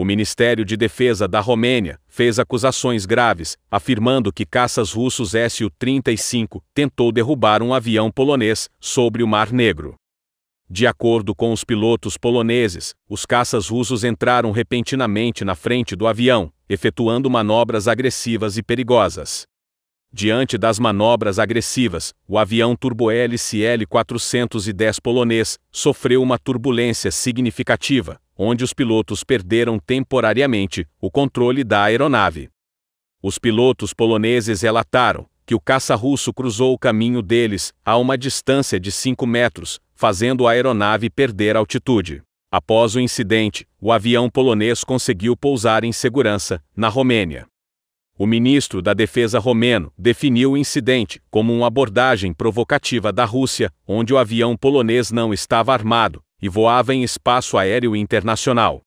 O Ministério de Defesa da Romênia fez acusações graves, afirmando que caças russos Su-35 tentou derrubar um avião polonês sobre o Mar Negro. De acordo com os pilotos poloneses, os caças russos entraram repentinamente na frente do avião, efetuando manobras agressivas e perigosas. Diante das manobras agressivas, o avião turbo L-410 polonês sofreu uma turbulência significativa, onde os pilotos perderam temporariamente o controle da aeronave. Os pilotos poloneses relataram que o caça russo cruzou o caminho deles a uma distância de 5 metros, fazendo a aeronave perder altitude. Após o incidente, o avião polonês conseguiu pousar em segurança, na Romênia. O ministro da Defesa romeno definiu o incidente como uma abordagem provocativa da Rússia, onde o avião polonês não estava armado, e voava em espaço aéreo internacional.